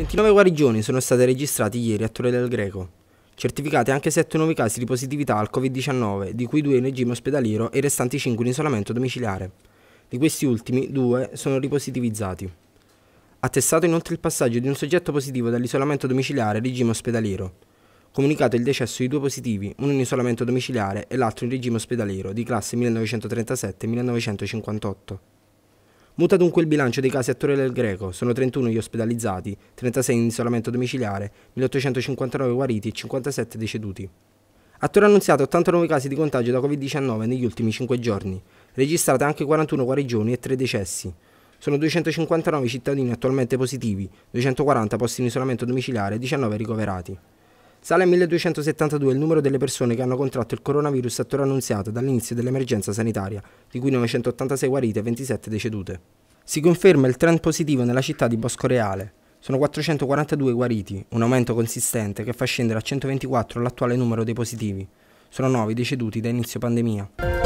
29 guarigioni sono state registrate ieri a Torre del Greco, certificati anche 7 nuovi casi di positività al Covid-19, di cui 2 in regime ospedaliero e i restanti 5 in isolamento domiciliare. Di questi ultimi, 2 sono ripositivizzati. Attestato inoltre il passaggio di un soggetto positivo dall'isolamento domiciliare al regime ospedaliero. Comunicato il decesso di due positivi, uno in isolamento domiciliare e l'altro in regime ospedaliero, di classe 1937-1958. Muta dunque il bilancio dei casi a Torre del Greco, sono 31 gli ospedalizzati, 36 in isolamento domiciliare, 1859 guariti e 57 deceduti. A Torre annunziato 89 casi di contagio da Covid-19 negli ultimi 5 giorni, registrate anche 41 guarigioni e 3 decessi. Sono 259 cittadini attualmente positivi, 240 posti in isolamento domiciliare e 19 ricoverati. Sale a 1272 il numero delle persone che hanno contratto il coronavirus a Torre Annunziata dall'inizio dell'emergenza sanitaria, di cui 986 guarite e 27 decedute. Si conferma il trend positivo nella città di Boscoreale. Sono 442 guariti, un aumento consistente che fa scendere a 124 l'attuale numero dei positivi. Sono 9 deceduti da inizio pandemia.